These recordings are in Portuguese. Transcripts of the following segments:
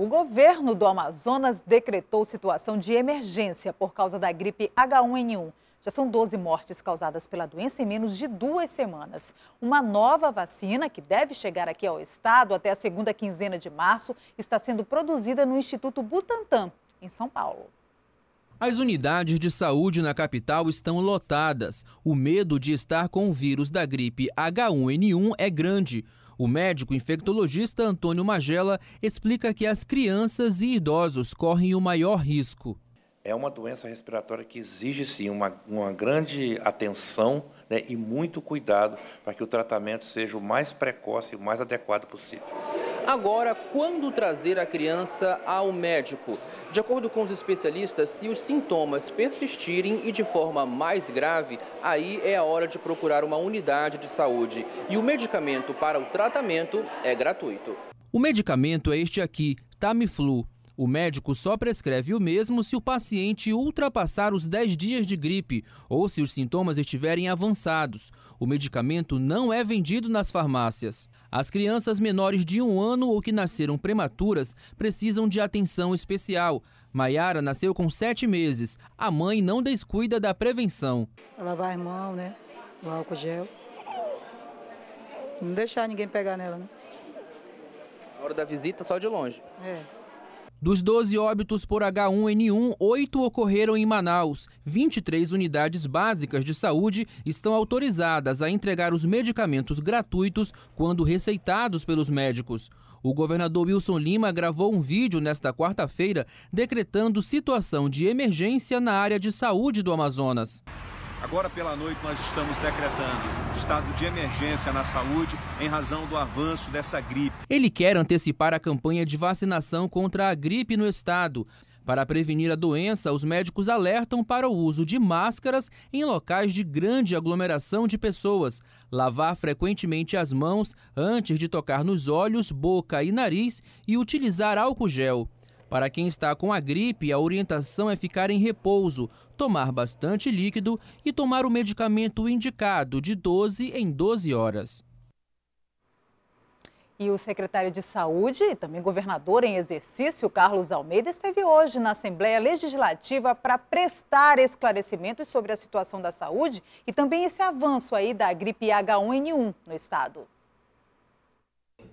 O governo do Amazonas decretou situação de emergência por causa da gripe H1N1. Já são 12 mortes causadas pela doença em menos de duas semanas. Uma nova vacina, que deve chegar aqui ao estado até a segunda quinzena de março, está sendo produzida no Instituto Butantan, em São Paulo. As unidades de saúde na capital estão lotadas. O medo de estar com o vírus da gripe H1N1 é grande. O médico infectologista Antônio Magela explica que as crianças e idosos correm o maior risco. É uma doença respiratória que exige, sim, uma, uma grande atenção né, e muito cuidado para que o tratamento seja o mais precoce e o mais adequado possível. Agora, quando trazer a criança ao médico? De acordo com os especialistas, se os sintomas persistirem e de forma mais grave, aí é a hora de procurar uma unidade de saúde. E o medicamento para o tratamento é gratuito. O medicamento é este aqui, Tamiflu. O médico só prescreve o mesmo se o paciente ultrapassar os 10 dias de gripe ou se os sintomas estiverem avançados. O medicamento não é vendido nas farmácias. As crianças menores de um ano ou que nasceram prematuras precisam de atenção especial. Maiara nasceu com sete meses. A mãe não descuida da prevenção. Lavar as mãos, né? O álcool gel. Não deixar ninguém pegar nela, né? A hora da visita só de longe. É. Dos 12 óbitos por H1N1, 8 ocorreram em Manaus. 23 unidades básicas de saúde estão autorizadas a entregar os medicamentos gratuitos quando receitados pelos médicos. O governador Wilson Lima gravou um vídeo nesta quarta-feira decretando situação de emergência na área de saúde do Amazonas. Agora pela noite nós estamos decretando estado de emergência na saúde em razão do avanço dessa gripe. Ele quer antecipar a campanha de vacinação contra a gripe no estado. Para prevenir a doença, os médicos alertam para o uso de máscaras em locais de grande aglomeração de pessoas, lavar frequentemente as mãos antes de tocar nos olhos, boca e nariz e utilizar álcool gel. Para quem está com a gripe, a orientação é ficar em repouso, tomar bastante líquido e tomar o medicamento indicado de 12 em 12 horas. E o secretário de Saúde e também governador em exercício, Carlos Almeida, esteve hoje na Assembleia Legislativa para prestar esclarecimentos sobre a situação da saúde e também esse avanço aí da gripe H1N1 no estado.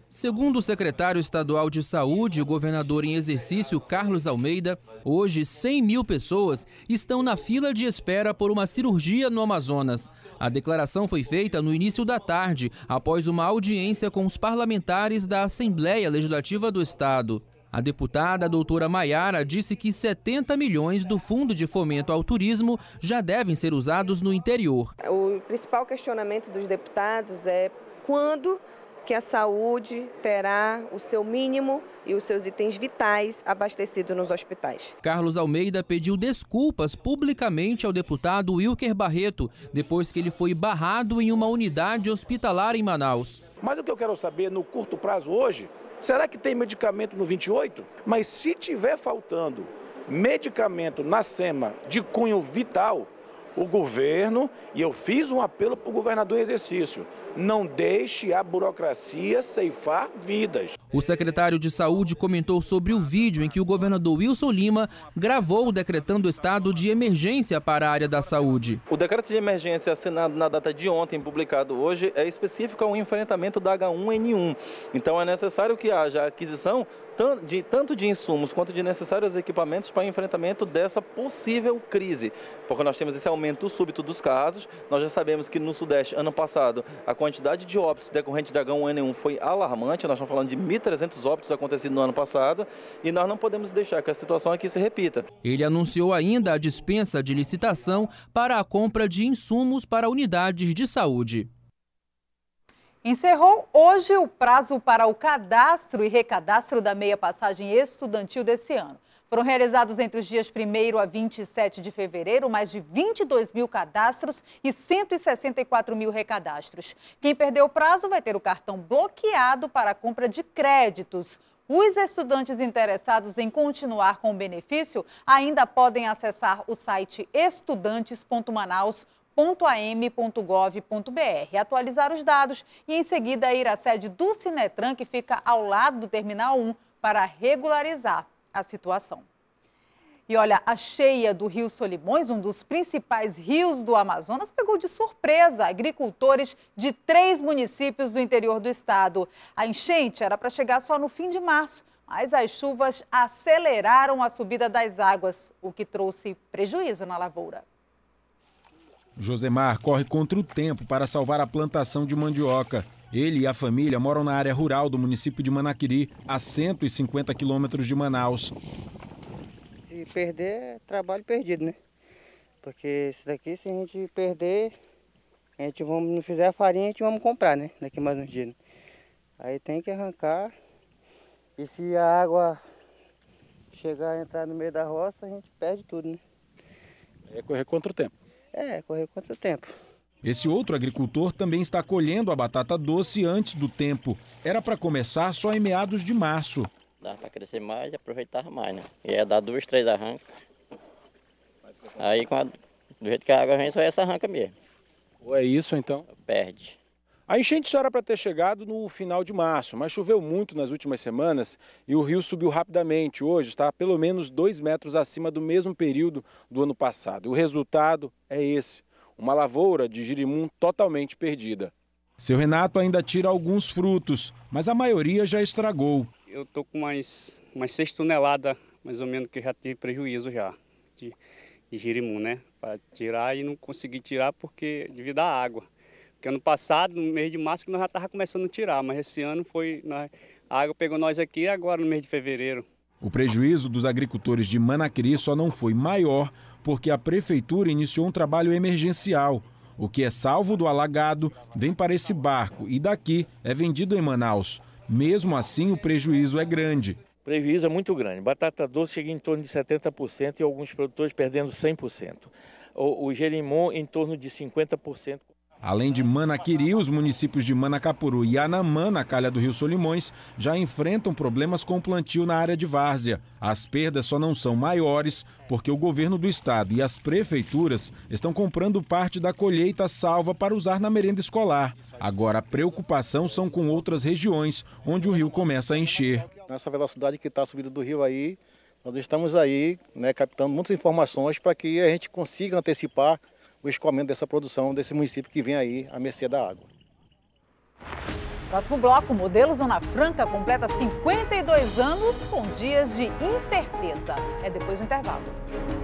Segundo o secretário estadual de saúde o governador em exercício, Carlos Almeida, hoje 100 mil pessoas estão na fila de espera por uma cirurgia no Amazonas. A declaração foi feita no início da tarde, após uma audiência com os parlamentares da Assembleia Legislativa do Estado. A deputada a doutora Maiara disse que 70 milhões do Fundo de Fomento ao Turismo já devem ser usados no interior. O principal questionamento dos deputados é quando que a saúde terá o seu mínimo e os seus itens vitais abastecidos nos hospitais. Carlos Almeida pediu desculpas publicamente ao deputado Wilker Barreto, depois que ele foi barrado em uma unidade hospitalar em Manaus. Mas o que eu quero saber no curto prazo hoje, será que tem medicamento no 28? Mas se tiver faltando medicamento na SEMA de cunho vital, o governo, e eu fiz um apelo para o governador em exercício, não deixe a burocracia ceifar vidas. O secretário de Saúde comentou sobre o vídeo em que o governador Wilson Lima gravou decretando o estado de emergência para a área da saúde. O decreto de emergência assinado na data de ontem, publicado hoje, é específico ao enfrentamento da H1N1. Então é necessário que haja aquisição de, tanto de insumos quanto de necessários equipamentos para enfrentamento dessa possível crise, porque nós temos esse aumento súbito dos casos. Nós já sabemos que no Sudeste, ano passado, a quantidade de óbitos decorrente da H1N1 foi alarmante. Nós estamos falando de 1.300 óbitos acontecidos no ano passado e nós não podemos deixar que a situação aqui se repita. Ele anunciou ainda a dispensa de licitação para a compra de insumos para unidades de saúde. Encerrou hoje o prazo para o cadastro e recadastro da meia passagem estudantil desse ano. Foram realizados entre os dias 1 a 27 de fevereiro mais de 22 mil cadastros e 164 mil recadastros. Quem perdeu o prazo vai ter o cartão bloqueado para a compra de créditos. Os estudantes interessados em continuar com o benefício ainda podem acessar o site estudantes.manaus.am.gov.br, atualizar os dados e, em seguida, ir à sede do Sinetran, que fica ao lado do Terminal 1, para regularizar a situação. E olha, a cheia do Rio Solimões, um dos principais rios do Amazonas, pegou de surpresa agricultores de três municípios do interior do estado. A enchente era para chegar só no fim de março, mas as chuvas aceleraram a subida das águas, o que trouxe prejuízo na lavoura. Josemar corre contra o tempo para salvar a plantação de mandioca. Ele e a família moram na área rural do município de Manaquiri, a 150 quilômetros de Manaus. Se perder, é trabalho perdido, né? Porque isso daqui, se a gente perder, a gente vamos, não fizer a farinha, a gente vamos comprar, né? Daqui mais uns dias. Né? Aí tem que arrancar. E se a água chegar a entrar no meio da roça, a gente perde tudo, né? É correr contra o tempo. É, correr contra o tempo. Esse outro agricultor também está colhendo a batata doce antes do tempo. Era para começar só em meados de março. Dá para crescer mais e aproveitar mais, né? E é dar duas, três arrancas. Aí, a... do jeito que a água vem, só é essa arranca mesmo. Ou é isso, então? Perde. A enchente só era para ter chegado no final de março, mas choveu muito nas últimas semanas e o rio subiu rapidamente. Hoje está pelo menos 2 metros acima do mesmo período do ano passado. O resultado é esse uma lavoura de girimum totalmente perdida. Seu Renato ainda tira alguns frutos, mas a maioria já estragou. Eu estou com mais, mais seis toneladas, mais ou menos, que já tive prejuízo já de, de girimum, né? Para tirar e não consegui tirar porque devido à água. Porque ano passado, no mês de março, que nós já estávamos começando a tirar, mas esse ano foi. Né? a água pegou nós aqui agora no mês de fevereiro. O prejuízo dos agricultores de Manacri só não foi maior porque a prefeitura iniciou um trabalho emergencial. O que é salvo do alagado vem para esse barco e daqui é vendido em Manaus. Mesmo assim, o prejuízo é grande. O prejuízo é muito grande. Batata doce chega em torno de 70% e alguns produtores perdendo 100%. O, o gerimum em torno de 50%. Além de Manaquiri, os municípios de Manacapuru e Anamã, na calha do Rio Solimões, já enfrentam problemas com o plantio na área de várzea. As perdas só não são maiores porque o governo do estado e as prefeituras estão comprando parte da colheita salva para usar na merenda escolar. Agora, a preocupação são com outras regiões onde o rio começa a encher. Nessa velocidade que está a subida do rio aí, nós estamos aí né, captando muitas informações para que a gente consiga antecipar o escoamento dessa produção desse município que vem aí à mercê da água. Próximo bloco, o modelo Zona Franca completa 52 anos com dias de incerteza. É depois do intervalo.